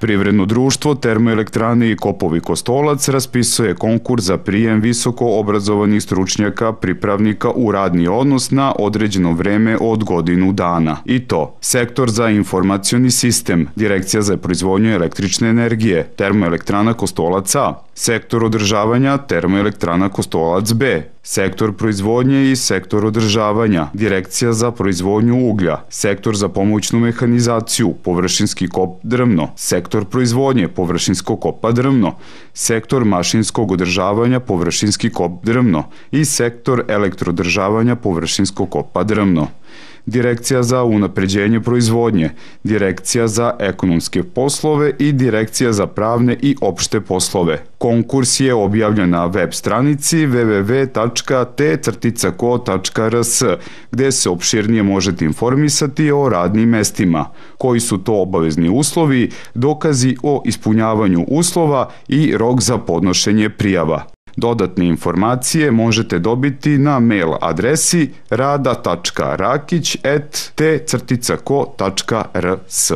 Privredno društvo Termoelektrane i Kopovi Kostolac raspisuje konkurs za prijem visoko obrazovanih stručnjaka pripravnika u radni odnos na određeno vreme od godinu dana. I to Sektor za informacioni sistem, Direkcija za proizvodnju električne energije, Termoelektrana kostolaca, sektor održavanja termoelektrana Kostolac B, sektor proizvodnje i sektor održavanja, direkcija za proizvodnju uglja, sektor za pomoćnu mehanizaciju, površinski kop drvno, sektor proizvodnje površinsko kopa drvno, sektor mašinskog održavanja površinski kop drvno i sektor elektrodržavanja površinsko kopa drvno. Direkcija za unapređenje proizvodnje, Direkcija za ekonomske poslove i Direkcija za pravne i opšte poslove. Konkurs je objavljen na web stranici www.t-ko.rs gde se opširnije možete informisati o radnim mestima, koji su to obavezni uslovi, dokazi o ispunjavanju uslova i rok za podnošenje prijava. Dodatne informacije možete dobiti na mail adresi rada.rakić.t-ko.rs.